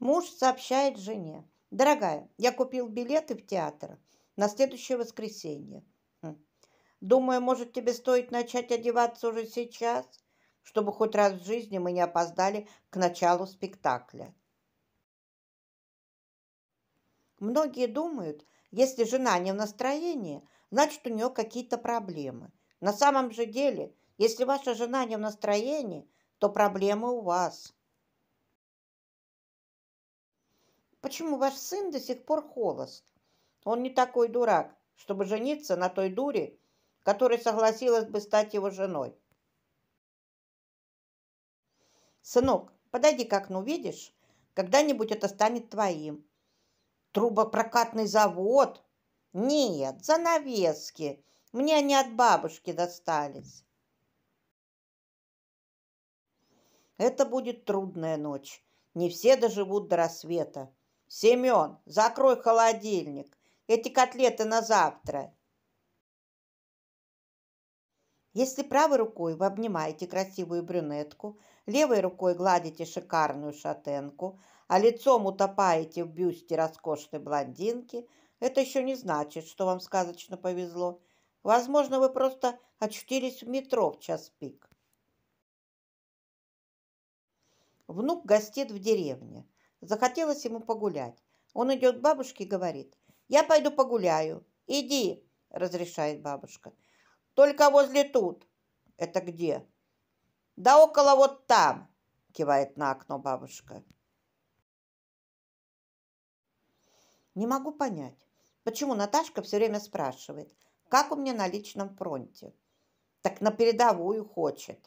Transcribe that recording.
Муж сообщает жене. «Дорогая, я купил билеты в театр на следующее воскресенье. Хм. Думаю, может, тебе стоит начать одеваться уже сейчас, чтобы хоть раз в жизни мы не опоздали к началу спектакля». Многие думают, если жена не в настроении, значит, у нее какие-то проблемы. На самом же деле, если ваша жена не в настроении, то проблемы у вас – Почему ваш сын до сих пор холост? Он не такой дурак, чтобы жениться на той дуре, которая согласилась бы стать его женой. Сынок, подойди к окну, видишь? Когда-нибудь это станет твоим. Трубопрокатный завод? Нет, занавески. Мне они от бабушки достались. Это будет трудная ночь. Не все доживут до рассвета. Семен, закрой холодильник. Эти котлеты на завтра. Если правой рукой вы обнимаете красивую брюнетку, левой рукой гладите шикарную шатенку, а лицом утопаете в бюсте роскошной блондинки, это еще не значит, что вам сказочно повезло. Возможно, вы просто очутились в метро в час пик. Внук гостит в деревне. Захотелось ему погулять. Он идет к бабушке и говорит, «Я пойду погуляю». «Иди», – разрешает бабушка. «Только возле тут». «Это где?» «Да около вот там», – кивает на окно бабушка. Не могу понять, почему Наташка все время спрашивает, как у меня на личном фронте. Так на передовую хочет.